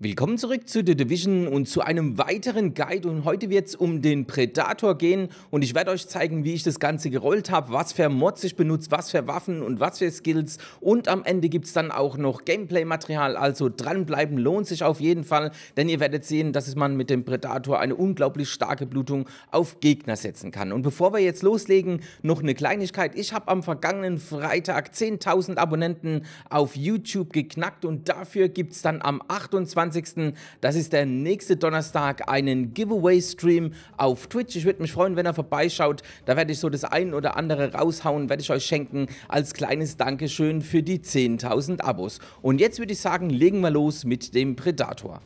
Willkommen zurück zu The Division und zu einem weiteren Guide und heute wird es um den Predator gehen und ich werde euch zeigen, wie ich das Ganze gerollt habe, was für Mods ich benutze, was für Waffen und was für Skills und am Ende gibt es dann auch noch Gameplay-Material, also dranbleiben lohnt sich auf jeden Fall, denn ihr werdet sehen, dass man mit dem Predator eine unglaublich starke Blutung auf Gegner setzen kann. Und bevor wir jetzt loslegen, noch eine Kleinigkeit, ich habe am vergangenen Freitag 10.000 Abonnenten auf YouTube geknackt und dafür gibt es dann am 28. 27. Das ist der nächste Donnerstag, einen Giveaway-Stream auf Twitch. Ich würde mich freuen, wenn ihr vorbeischaut. Da werde ich so das ein oder andere raushauen, werde ich euch schenken als kleines Dankeschön für die 10.000 Abos. Und jetzt würde ich sagen, legen wir los mit dem Predator.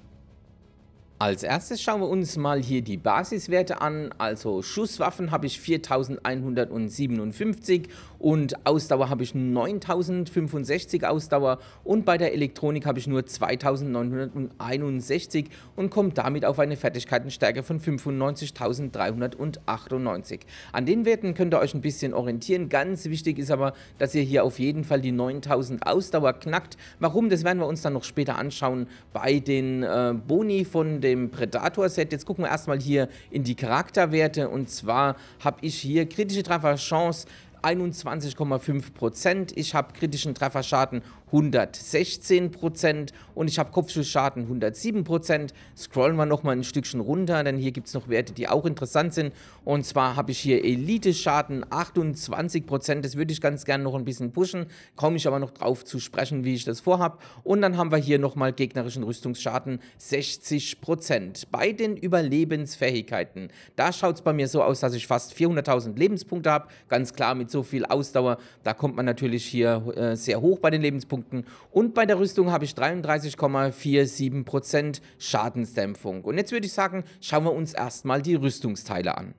Als erstes schauen wir uns mal hier die Basiswerte an. Also Schusswaffen habe ich 4157 und Ausdauer habe ich 9065 Ausdauer und bei der Elektronik habe ich nur 2961 und komme damit auf eine Fertigkeitenstärke von 95398. An den Werten könnt ihr euch ein bisschen orientieren. Ganz wichtig ist aber, dass ihr hier auf jeden Fall die 9000 Ausdauer knackt. Warum, das werden wir uns dann noch später anschauen bei den äh, Boni von der dem Predator-Set. Jetzt gucken wir erstmal hier in die Charakterwerte. Und zwar habe ich hier kritische Trefferchance 21,5%. Ich habe kritischen Trefferschaden 116% und ich habe Kopfschussschaden 107%. Scrollen wir nochmal ein Stückchen runter, denn hier gibt es noch Werte, die auch interessant sind. Und zwar habe ich hier Elite-Schaden 28%. Das würde ich ganz gerne noch ein bisschen pushen. Komme ich aber noch drauf zu sprechen, wie ich das vorhabe. Und dann haben wir hier nochmal gegnerischen Rüstungsschaden 60%. Bei den Überlebensfähigkeiten, da schaut es bei mir so aus, dass ich fast 400.000 Lebenspunkte habe. Ganz klar, mit so viel Ausdauer, da kommt man natürlich hier äh, sehr hoch bei den Lebenspunkten. Und bei der Rüstung habe ich 33 20,47% Schadensdämpfung. Und jetzt würde ich sagen, schauen wir uns erstmal die Rüstungsteile an.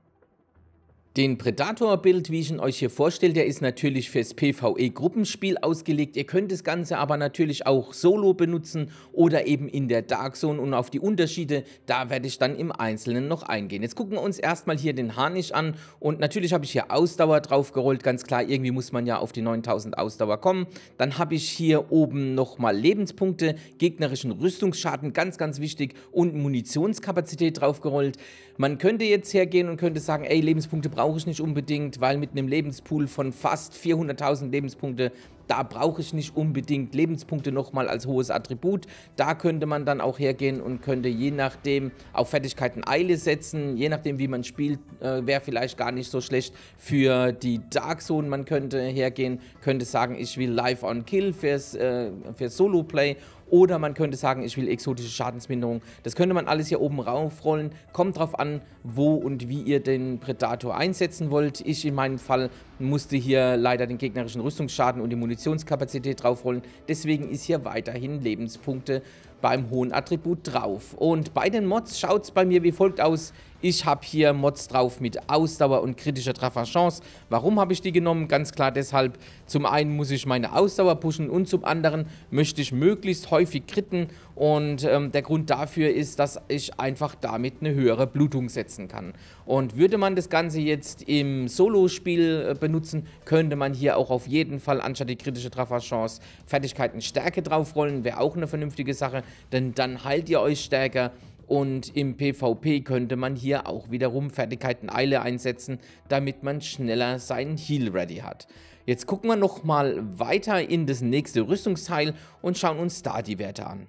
Den predator bild wie ich ihn euch hier vorstelle, der ist natürlich fürs PvE-Gruppenspiel ausgelegt. Ihr könnt das Ganze aber natürlich auch solo benutzen oder eben in der Dark Zone und auf die Unterschiede, da werde ich dann im Einzelnen noch eingehen. Jetzt gucken wir uns erstmal hier den Harnisch an und natürlich habe ich hier Ausdauer draufgerollt, ganz klar, irgendwie muss man ja auf die 9000 Ausdauer kommen. Dann habe ich hier oben nochmal Lebenspunkte, gegnerischen Rüstungsschaden, ganz, ganz wichtig und Munitionskapazität draufgerollt. Man könnte jetzt hergehen und könnte sagen, ey, Lebenspunkte brauche ich nicht unbedingt, weil mit einem Lebenspool von fast 400.000 Lebenspunkten da brauche ich nicht unbedingt Lebenspunkte nochmal als hohes Attribut. Da könnte man dann auch hergehen und könnte je nachdem auf Fertigkeiten Eile setzen. Je nachdem, wie man spielt, äh, wäre vielleicht gar nicht so schlecht für die Dark Zone. Man könnte hergehen, könnte sagen, ich will Life on Kill fürs, äh, fürs Solo-Play oder man könnte sagen, ich will exotische Schadensminderung. Das könnte man alles hier oben raufrollen. Kommt drauf an, wo und wie ihr den Predator einsetzen wollt. Ich in meinem Fall musste hier leider den gegnerischen Rüstungsschaden und die Munitionskapazität draufrollen. Deswegen ist hier weiterhin Lebenspunkte beim hohen Attribut drauf. Und bei den Mods schaut es bei mir wie folgt aus. Ich habe hier Mods drauf mit Ausdauer und kritischer Trefferchance. Warum habe ich die genommen? Ganz klar deshalb, zum einen muss ich meine Ausdauer pushen und zum anderen möchte ich möglichst häufig kritten und ähm, der Grund dafür ist, dass ich einfach damit eine höhere Blutung setzen kann. Und würde man das Ganze jetzt im Solo-Spiel äh, benutzen, könnte man hier auch auf jeden Fall anstatt die kritische Trefferchance Fertigkeiten Stärke draufrollen, wäre auch eine vernünftige Sache, denn dann heilt ihr euch stärker und im PvP könnte man hier auch wiederum Fertigkeiten Eile einsetzen, damit man schneller seinen Heal ready hat. Jetzt gucken wir nochmal weiter in das nächste Rüstungsteil und schauen uns da die Werte an.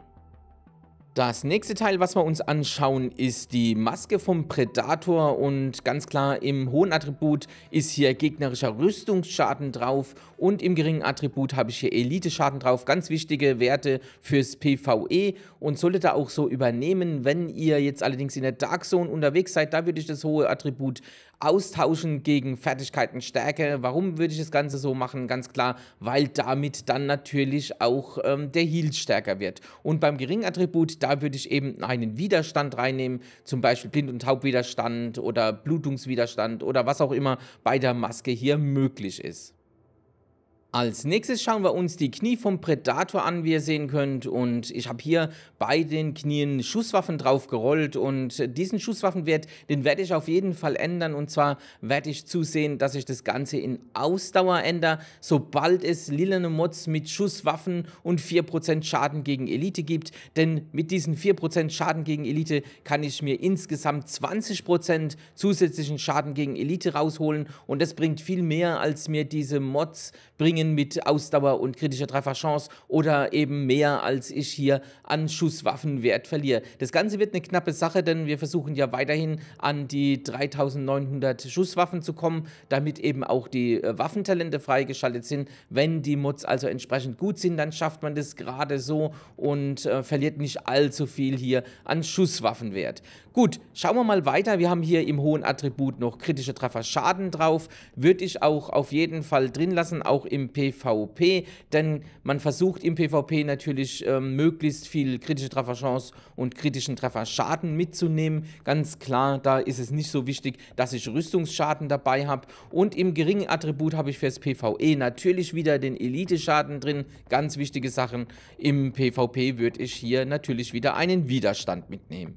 Das nächste Teil, was wir uns anschauen, ist die Maske vom Predator und ganz klar im hohen Attribut ist hier gegnerischer Rüstungsschaden drauf und im geringen Attribut habe ich hier Elite-Schaden drauf. Ganz wichtige Werte fürs PvE und solltet ihr auch so übernehmen. Wenn ihr jetzt allerdings in der Dark Zone unterwegs seid, da würde ich das hohe Attribut austauschen gegen Fertigkeiten Stärke. Warum würde ich das Ganze so machen? Ganz klar, weil damit dann natürlich auch ähm, der Heal stärker wird. Und beim geringen Attribut, da würde ich eben einen Widerstand reinnehmen, zum Beispiel Blind- und Taubwiderstand oder Blutungswiderstand oder was auch immer bei der Maske hier möglich ist. Als nächstes schauen wir uns die Knie vom Predator an, wie ihr sehen könnt. Und ich habe hier bei den Knien Schusswaffen drauf gerollt. Und diesen Schusswaffenwert, den werde ich auf jeden Fall ändern. Und zwar werde ich zusehen, dass ich das Ganze in Ausdauer ändere. Sobald es lilane Mods mit Schusswaffen und 4% Schaden gegen Elite gibt. Denn mit diesen 4% Schaden gegen Elite kann ich mir insgesamt 20% zusätzlichen Schaden gegen Elite rausholen. Und das bringt viel mehr, als mir diese Mods bringen bringen mit Ausdauer und kritischer Trefferchance oder eben mehr, als ich hier an Schusswaffenwert verliere. Das Ganze wird eine knappe Sache, denn wir versuchen ja weiterhin an die 3900 Schusswaffen zu kommen, damit eben auch die äh, Waffentalente freigeschaltet sind. Wenn die Mods also entsprechend gut sind, dann schafft man das gerade so und äh, verliert nicht allzu viel hier an Schusswaffenwert. Gut, schauen wir mal weiter. Wir haben hier im hohen Attribut noch kritische Trefferschaden drauf. Würde ich auch auf jeden Fall drin lassen, auch im PvP, denn man versucht im PvP natürlich ähm, möglichst viel kritische Trefferchance und kritischen Trefferschaden mitzunehmen. Ganz klar, da ist es nicht so wichtig, dass ich Rüstungsschaden dabei habe. Und im geringen Attribut habe ich fürs PvE natürlich wieder den Elite-Schaden drin. Ganz wichtige Sachen. Im PvP würde ich hier natürlich wieder einen Widerstand mitnehmen.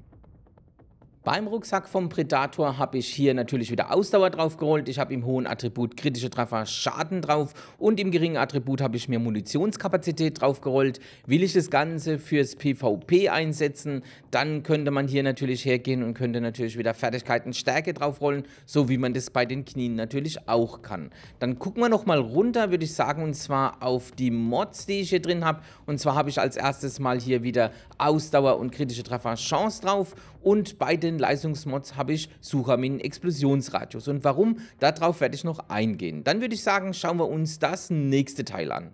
Beim Rucksack vom Predator habe ich hier natürlich wieder Ausdauer draufgeholt. Ich habe im hohen Attribut kritische Treffer Schaden drauf und im geringen Attribut habe ich mir Munitionskapazität draufgerollt. Will ich das Ganze fürs PvP einsetzen, dann könnte man hier natürlich hergehen und könnte natürlich wieder Fertigkeiten Stärke draufrollen, so wie man das bei den Knien natürlich auch kann. Dann gucken wir nochmal runter, würde ich sagen, und zwar auf die Mods, die ich hier drin habe. Und zwar habe ich als erstes mal hier wieder Ausdauer und kritische Treffer Chance drauf und bei den den Leistungsmods habe ich Suchamin Explosionsradius. Und warum? Darauf werde ich noch eingehen. Dann würde ich sagen, schauen wir uns das nächste Teil an.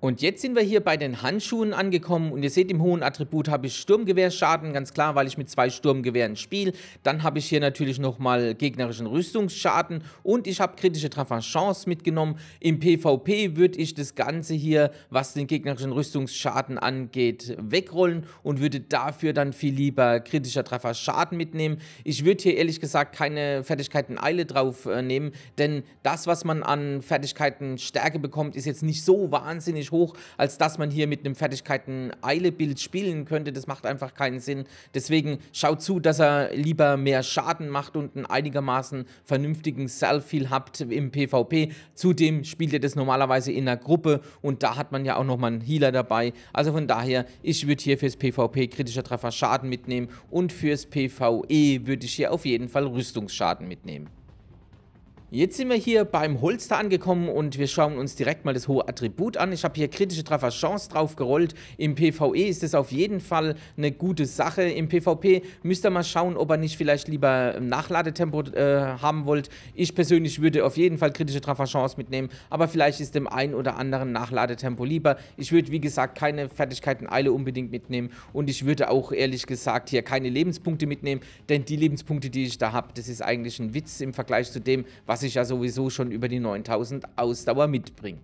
Und jetzt sind wir hier bei den Handschuhen angekommen und ihr seht im hohen Attribut habe ich Sturmgewehrschaden, ganz klar, weil ich mit zwei Sturmgewehren spiele. Dann habe ich hier natürlich nochmal gegnerischen Rüstungsschaden und ich habe kritische Trefferchance mitgenommen. Im PvP würde ich das Ganze hier, was den gegnerischen Rüstungsschaden angeht, wegrollen und würde dafür dann viel lieber kritischer Trefferschaden mitnehmen. Ich würde hier ehrlich gesagt keine Fertigkeiten Eile drauf äh, nehmen, denn das, was man an Fertigkeiten Stärke bekommt, ist jetzt nicht so wahnsinnig deutlich hoch, als dass man hier mit einem Fertigkeiten-Eile-Bild spielen könnte. Das macht einfach keinen Sinn. Deswegen schaut zu, dass er lieber mehr Schaden macht und einen einigermaßen vernünftigen self feel habt im PvP. Zudem spielt ihr das normalerweise in einer Gruppe und da hat man ja auch nochmal einen Healer dabei. Also von daher, ich würde hier fürs PvP kritischer Treffer Schaden mitnehmen und fürs PvE würde ich hier auf jeden Fall Rüstungsschaden mitnehmen. Jetzt sind wir hier beim Holster angekommen und wir schauen uns direkt mal das hohe Attribut an. Ich habe hier kritische Trefferchance drauf gerollt. Im PvE ist das auf jeden Fall eine gute Sache. Im PvP müsst ihr mal schauen, ob ihr nicht vielleicht lieber Nachladetempo äh, haben wollt. Ich persönlich würde auf jeden Fall kritische Trefferchance mitnehmen, aber vielleicht ist dem einen oder anderen Nachladetempo lieber. Ich würde, wie gesagt, keine Fertigkeiten Eile unbedingt mitnehmen und ich würde auch ehrlich gesagt hier keine Lebenspunkte mitnehmen, denn die Lebenspunkte, die ich da habe, das ist eigentlich ein Witz im Vergleich zu dem, was was ich ja sowieso schon über die 9000 Ausdauer mitbringe.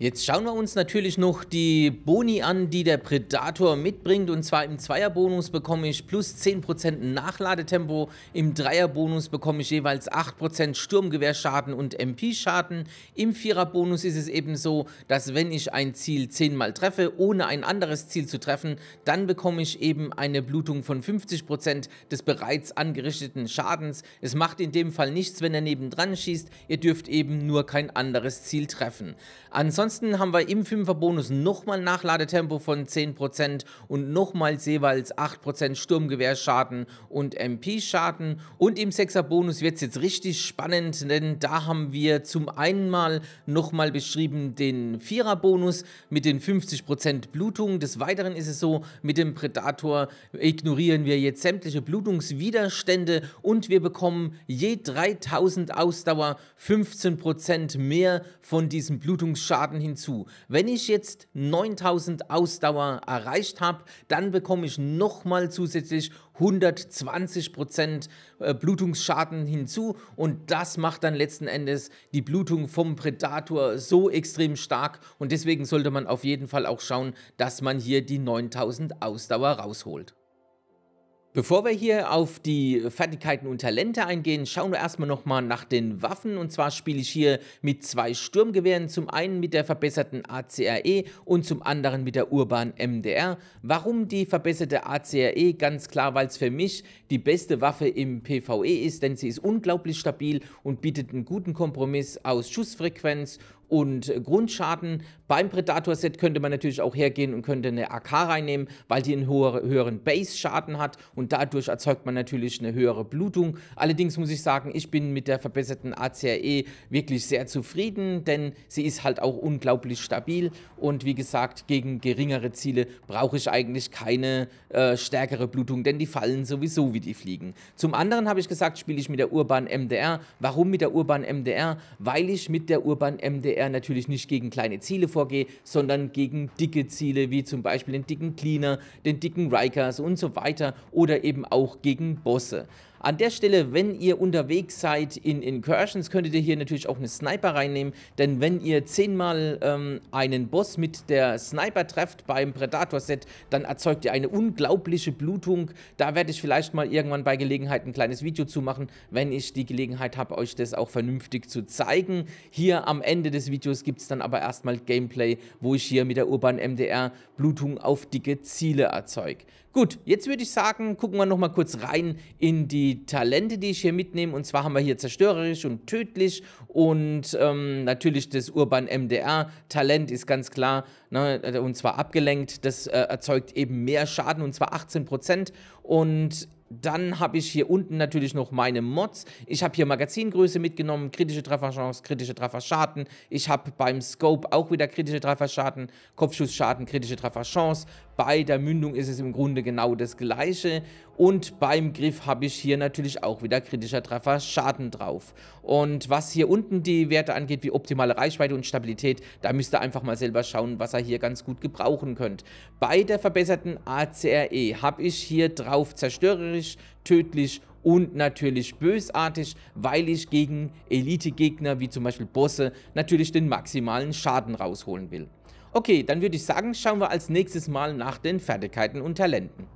Jetzt schauen wir uns natürlich noch die Boni an, die der Predator mitbringt. Und zwar im Zweierbonus bekomme ich plus 10% Nachladetempo, im Dreierbonus bekomme ich jeweils 8% Sturmgewehrschaden und MP-Schaden. Im Viererbonus ist es eben so, dass wenn ich ein Ziel 10 mal treffe, ohne ein anderes Ziel zu treffen, dann bekomme ich eben eine Blutung von 50% des bereits angerichteten Schadens. Es macht in dem Fall nichts, wenn er nebendran schießt. Ihr dürft eben nur kein anderes Ziel treffen. Ansonsten Ansonsten haben wir im Fünferbonus nochmal Nachladetempo von 10% und nochmals jeweils 8% Sturmgewehrschaden und MP-Schaden. Und im Sechserbonus wird es jetzt richtig spannend, denn da haben wir zum einen mal nochmal beschrieben den Viererbonus mit den 50% Blutung. Des Weiteren ist es so, mit dem Predator ignorieren wir jetzt sämtliche Blutungswiderstände und wir bekommen je 3000 Ausdauer 15% mehr von diesem Blutungsschaden Schaden hinzu. Wenn ich jetzt 9000 Ausdauer erreicht habe, dann bekomme ich nochmal zusätzlich 120% äh, Blutungsschaden hinzu und das macht dann letzten Endes die Blutung vom Predator so extrem stark und deswegen sollte man auf jeden Fall auch schauen, dass man hier die 9000 Ausdauer rausholt. Bevor wir hier auf die Fertigkeiten und Talente eingehen, schauen wir erstmal nochmal nach den Waffen. Und zwar spiele ich hier mit zwei Sturmgewehren, zum einen mit der verbesserten ACRE und zum anderen mit der Urban MDR. Warum die verbesserte ACRE? Ganz klar, weil es für mich die beste Waffe im PvE ist, denn sie ist unglaublich stabil und bietet einen guten Kompromiss aus Schussfrequenz und Grundschaden. Beim Predator-Set könnte man natürlich auch hergehen und könnte eine AK reinnehmen, weil die einen höheren Base-Schaden hat und dadurch erzeugt man natürlich eine höhere Blutung. Allerdings muss ich sagen, ich bin mit der verbesserten ACRE wirklich sehr zufrieden, denn sie ist halt auch unglaublich stabil und wie gesagt, gegen geringere Ziele brauche ich eigentlich keine äh, stärkere Blutung, denn die fallen sowieso wie die Fliegen. Zum anderen habe ich gesagt, spiele ich mit der Urban MDR. Warum mit der Urban MDR? Weil ich mit der Urban MDR er natürlich nicht gegen kleine Ziele vorgehe, sondern gegen dicke Ziele, wie zum Beispiel den dicken Cleaner, den dicken Rikers und so weiter oder eben auch gegen Bosse. An der Stelle, wenn ihr unterwegs seid in Incursions, könntet ihr hier natürlich auch eine Sniper reinnehmen, denn wenn ihr zehnmal ähm, einen Boss mit der Sniper trefft beim Predator-Set, dann erzeugt ihr eine unglaubliche Blutung. Da werde ich vielleicht mal irgendwann bei Gelegenheit ein kleines Video zu machen, wenn ich die Gelegenheit habe, euch das auch vernünftig zu zeigen. Hier am Ende des Videos gibt es dann aber erstmal Gameplay, wo ich hier mit der Urban MDR Blutung auf dicke Ziele erzeuge. Gut, jetzt würde ich sagen, gucken wir nochmal kurz rein in die Talente, die ich hier mitnehme. Und zwar haben wir hier zerstörerisch und tödlich und ähm, natürlich das Urban MDR. Talent ist ganz klar, ne, und zwar abgelenkt. Das äh, erzeugt eben mehr Schaden und zwar 18 Und dann habe ich hier unten natürlich noch meine Mods. Ich habe hier Magazingröße mitgenommen, kritische Trefferchance, kritische Trefferschaden. Ich habe beim Scope auch wieder kritische Trefferschaden, Kopfschussschaden, kritische Trefferchance. Bei der Mündung ist es im Grunde genau das gleiche und beim Griff habe ich hier natürlich auch wieder kritischer Treffer Schaden drauf. Und was hier unten die Werte angeht, wie optimale Reichweite und Stabilität, da müsst ihr einfach mal selber schauen, was ihr hier ganz gut gebrauchen könnt. Bei der verbesserten ACRE habe ich hier drauf zerstörerisch, tödlich und natürlich bösartig, weil ich gegen Elite-Gegner wie zum Beispiel Bosse natürlich den maximalen Schaden rausholen will. Okay, dann würde ich sagen, schauen wir als nächstes Mal nach den Fertigkeiten und Talenten.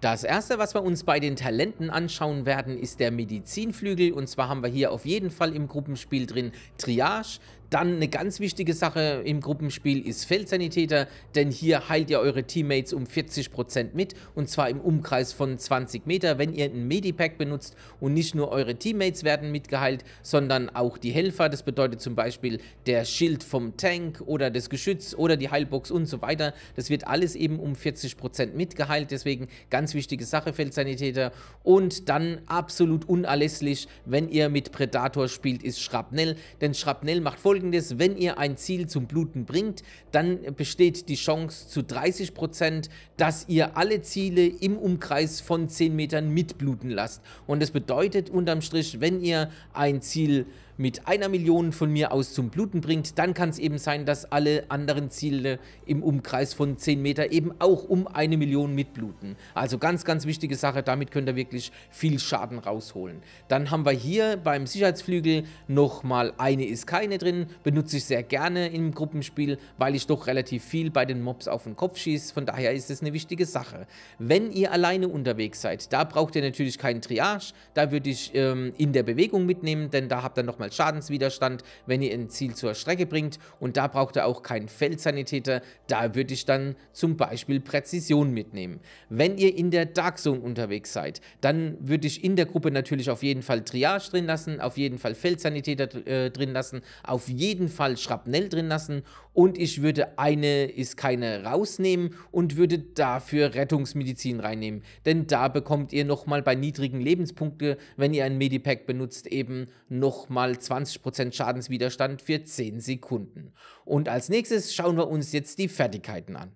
Das erste, was wir uns bei den Talenten anschauen werden, ist der Medizinflügel. Und zwar haben wir hier auf jeden Fall im Gruppenspiel drin Triage. Dann eine ganz wichtige Sache im Gruppenspiel ist Feldsanitäter, denn hier heilt ihr eure Teammates um 40% mit und zwar im Umkreis von 20 Meter, wenn ihr ein Medipack benutzt und nicht nur eure Teammates werden mitgeheilt, sondern auch die Helfer. Das bedeutet zum Beispiel der Schild vom Tank oder das Geschütz oder die Heilbox und so weiter. Das wird alles eben um 40% mitgeheilt, deswegen ganz ganz wichtige Sache, Feldsanitäter. Und dann absolut unerlässlich, wenn ihr mit Predator spielt, ist Schrapnell. Denn Schrapnell macht folgendes, wenn ihr ein Ziel zum Bluten bringt, dann besteht die Chance zu 30%, dass ihr alle Ziele im Umkreis von 10 Metern mitbluten lasst. Und das bedeutet unterm Strich, wenn ihr ein Ziel mit einer Million von mir aus zum Bluten bringt, dann kann es eben sein, dass alle anderen Ziele im Umkreis von 10 Meter eben auch um eine Million mitbluten. Also ganz, ganz wichtige Sache, damit könnt ihr wirklich viel Schaden rausholen. Dann haben wir hier beim Sicherheitsflügel nochmal eine ist keine drin, benutze ich sehr gerne im Gruppenspiel, weil ich doch relativ viel bei den Mobs auf den Kopf schieße, von daher ist es eine wichtige Sache. Wenn ihr alleine unterwegs seid, da braucht ihr natürlich keinen Triage, da würde ich ähm, in der Bewegung mitnehmen, denn da habt ihr nochmal mal Schadenswiderstand, wenn ihr ein Ziel zur Strecke bringt und da braucht ihr auch keinen Feldsanitäter, da würde ich dann zum Beispiel Präzision mitnehmen. Wenn ihr in der Dark Zone unterwegs seid, dann würde ich in der Gruppe natürlich auf jeden Fall Triage drin lassen, auf jeden Fall Feldsanitäter äh, drin lassen, auf jeden Fall Schrapnell drin lassen und ich würde eine ist keine rausnehmen und würde dafür Rettungsmedizin reinnehmen, denn da bekommt ihr nochmal bei niedrigen Lebenspunkte, wenn ihr ein Medipack benutzt, eben nochmal 20% Schadenswiderstand für 10 Sekunden. Und als nächstes schauen wir uns jetzt die Fertigkeiten an.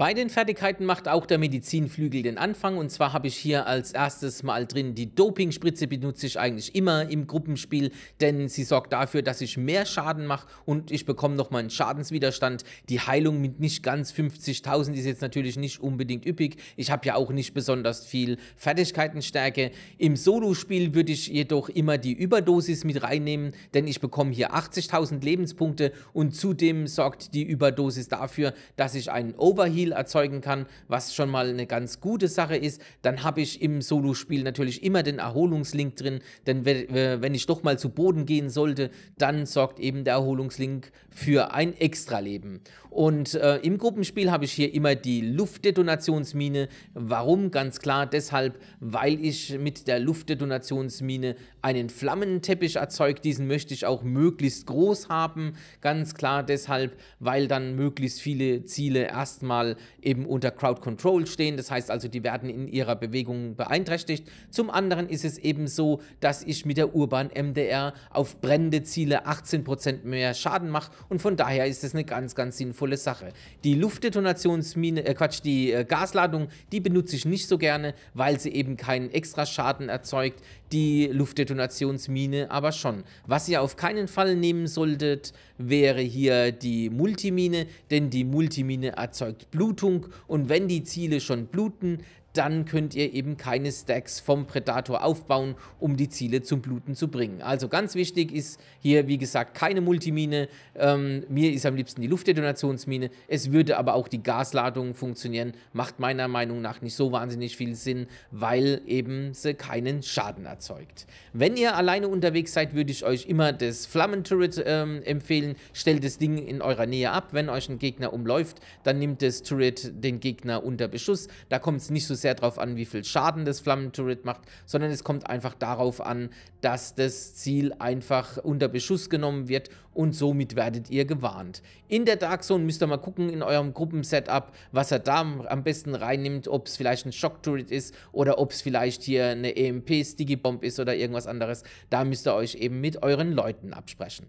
Bei den Fertigkeiten macht auch der Medizinflügel den Anfang und zwar habe ich hier als erstes mal drin die Dopingspritze benutze ich eigentlich immer im Gruppenspiel, denn sie sorgt dafür, dass ich mehr Schaden mache und ich bekomme nochmal einen Schadenswiderstand. Die Heilung mit nicht ganz 50.000 ist jetzt natürlich nicht unbedingt üppig. Ich habe ja auch nicht besonders viel Fertigkeitenstärke. Im Solospiel würde ich jedoch immer die Überdosis mit reinnehmen, denn ich bekomme hier 80.000 Lebenspunkte und zudem sorgt die Überdosis dafür, dass ich einen Overheal Spiel erzeugen kann, was schon mal eine ganz gute Sache ist. Dann habe ich im Solo-Spiel natürlich immer den Erholungslink drin, denn wenn ich doch mal zu Boden gehen sollte, dann sorgt eben der Erholungslink für ein Extra-Leben. Und äh, im Gruppenspiel habe ich hier immer die Luftdetonationsmine. Warum? Ganz klar deshalb, weil ich mit der Luftdetonationsmine einen Flammenteppich erzeugt. Diesen möchte ich auch möglichst groß haben. Ganz klar deshalb, weil dann möglichst viele Ziele erstmal eben unter Crowd Control stehen, das heißt also, die werden in ihrer Bewegung beeinträchtigt. Zum anderen ist es eben so, dass ich mit der Urban MDR auf brennende Ziele 18% mehr Schaden mache und von daher ist es eine ganz, ganz sinnvolle Sache. Die Luftdetonationsmine, äh Quatsch, die äh, Gasladung, die benutze ich nicht so gerne, weil sie eben keinen extra Schaden erzeugt die Luftdetonationsmine aber schon. Was ihr auf keinen Fall nehmen solltet, wäre hier die Multimine, denn die Multimine erzeugt Blutung und wenn die Ziele schon bluten, dann könnt ihr eben keine Stacks vom Predator aufbauen, um die Ziele zum Bluten zu bringen. Also ganz wichtig ist hier, wie gesagt, keine Multimine. Ähm, mir ist am liebsten die Luftdetonationsmine. Es würde aber auch die Gasladung funktionieren. Macht meiner Meinung nach nicht so wahnsinnig viel Sinn, weil eben sie keinen Schaden erzeugt. Wenn ihr alleine unterwegs seid, würde ich euch immer das Flammenturret ähm, empfehlen. Stellt das Ding in eurer Nähe ab. Wenn euch ein Gegner umläuft, dann nimmt das Turret den Gegner unter Beschuss. Da kommt es nicht so sehr darauf an, wie viel Schaden das Flammenturret macht, sondern es kommt einfach darauf an, dass das Ziel einfach unter Beschuss genommen wird und somit werdet ihr gewarnt. In der Dark Zone müsst ihr mal gucken in eurem Gruppensetup, was er da am besten reinnimmt, ob es vielleicht ein Shock Turret ist oder ob es vielleicht hier eine EMP Sticky Bomb ist oder irgendwas anderes. Da müsst ihr euch eben mit euren Leuten absprechen.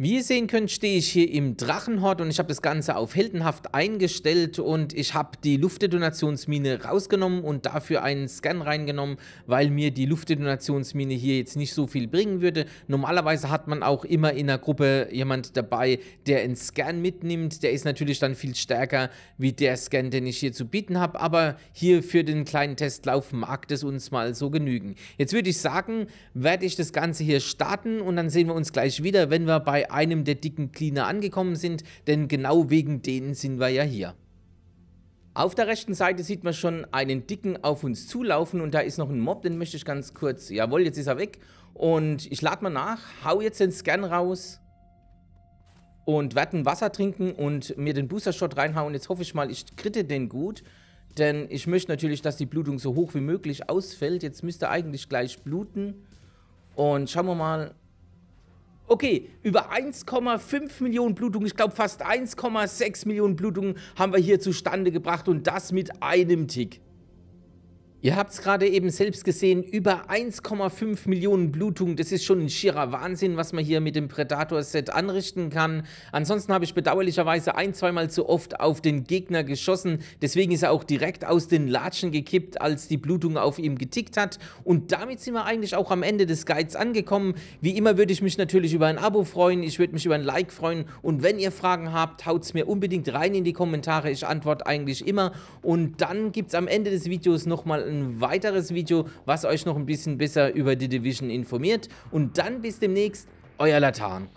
Wie ihr sehen könnt, stehe ich hier im Drachenhort und ich habe das Ganze auf Heldenhaft eingestellt und ich habe die Luftdetonationsmine rausgenommen und dafür einen Scan reingenommen, weil mir die Luftdetonationsmine hier jetzt nicht so viel bringen würde. Normalerweise hat man auch immer in der Gruppe jemand dabei, der einen Scan mitnimmt. Der ist natürlich dann viel stärker wie der Scan, den ich hier zu bieten habe, aber hier für den kleinen Testlauf mag das uns mal so genügen. Jetzt würde ich sagen, werde ich das Ganze hier starten und dann sehen wir uns gleich wieder, wenn wir bei bei einem der dicken Cleaner angekommen sind, denn genau wegen denen sind wir ja hier. Auf der rechten Seite sieht man schon einen dicken auf uns zulaufen und da ist noch ein Mob, den möchte ich ganz kurz, jawohl, jetzt ist er weg und ich lade mal nach, hau jetzt den Scan raus und werde ein Wasser trinken und mir den Booster Shot reinhauen. Jetzt hoffe ich mal, ich kritte den gut, denn ich möchte natürlich, dass die Blutung so hoch wie möglich ausfällt. Jetzt müsste eigentlich gleich bluten und schauen wir mal, Okay, über 1,5 Millionen Blutungen, ich glaube fast 1,6 Millionen Blutungen haben wir hier zustande gebracht und das mit einem Tick. Ihr habt es gerade eben selbst gesehen, über 1,5 Millionen Blutungen. Das ist schon ein schierer Wahnsinn, was man hier mit dem Predator-Set anrichten kann. Ansonsten habe ich bedauerlicherweise ein, zweimal zu oft auf den Gegner geschossen. Deswegen ist er auch direkt aus den Latschen gekippt, als die Blutung auf ihm getickt hat. Und damit sind wir eigentlich auch am Ende des Guides angekommen. Wie immer würde ich mich natürlich über ein Abo freuen. Ich würde mich über ein Like freuen. Und wenn ihr Fragen habt, haut es mir unbedingt rein in die Kommentare. Ich antworte eigentlich immer. Und dann gibt es am Ende des Videos nochmal ein weiteres Video, was euch noch ein bisschen besser über die Division informiert. Und dann bis demnächst, euer Latan.